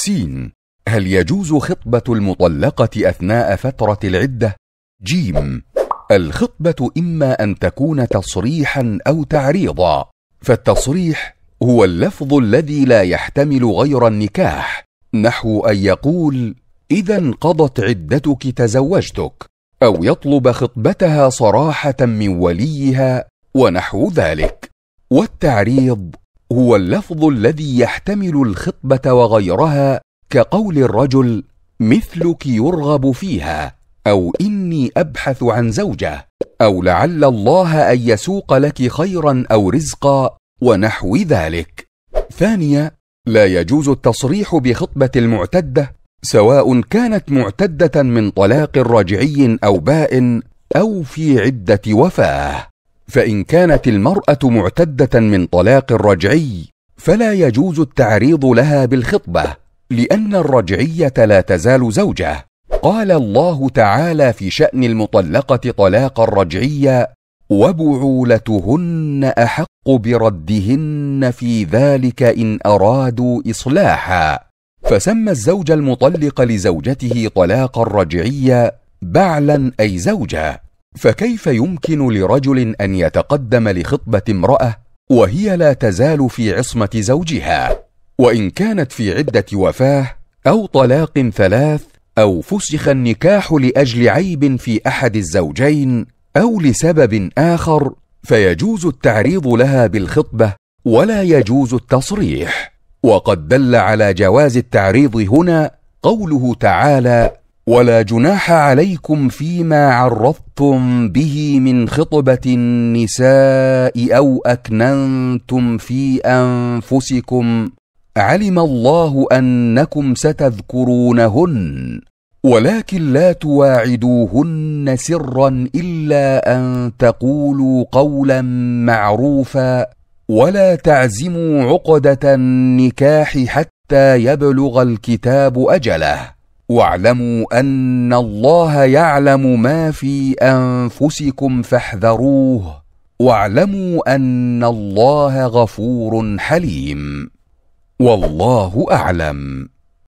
سين هل يجوز خطبة المطلقة أثناء فترة العدة؟ جيم الخطبة إما أن تكون تصريحا أو تعريضا فالتصريح هو اللفظ الذي لا يحتمل غير النكاح نحو أن يقول إذا انقضت عدتك تزوجتك أو يطلب خطبتها صراحة من وليها ونحو ذلك والتعريض هو اللفظ الذي يحتمل الخطبه وغيرها كقول الرجل مثلك يرغب فيها او اني ابحث عن زوجه او لعل الله ان يسوق لك خيرا او رزقا ونحو ذلك ثانيه لا يجوز التصريح بخطبه المعتده سواء كانت معتده من طلاق رجعي او باء او في عده وفاه فان كانت المراه معتده من طلاق الرجعي فلا يجوز التعريض لها بالخطبه لان الرجعيه لا تزال زوجه قال الله تعالى في شان المطلقه طلاق الرجعيه وبعولتهن احق بردهن في ذلك ان ارادوا اصلاحا فسمى الزوج المطلق لزوجته طلاق الرجعيه بعلا اي زوجه فكيف يمكن لرجل ان يتقدم لخطبه امراه وهي لا تزال في عصمه زوجها وان كانت في عده وفاه او طلاق ثلاث او فسخ النكاح لاجل عيب في احد الزوجين او لسبب اخر فيجوز التعريض لها بالخطبه ولا يجوز التصريح وقد دل على جواز التعريض هنا قوله تعالى ولا جناح عليكم فيما عرضتم به من خطبة النساء أو أكننتم في أنفسكم علم الله أنكم ستذكرونهن ولكن لا تواعدوهن سرا إلا أن تقولوا قولا معروفا ولا تعزموا عقدة النكاح حتى يبلغ الكتاب أجله واعلموا ان الله يعلم ما في انفسكم فاحذروه واعلموا ان الله غفور حليم والله اعلم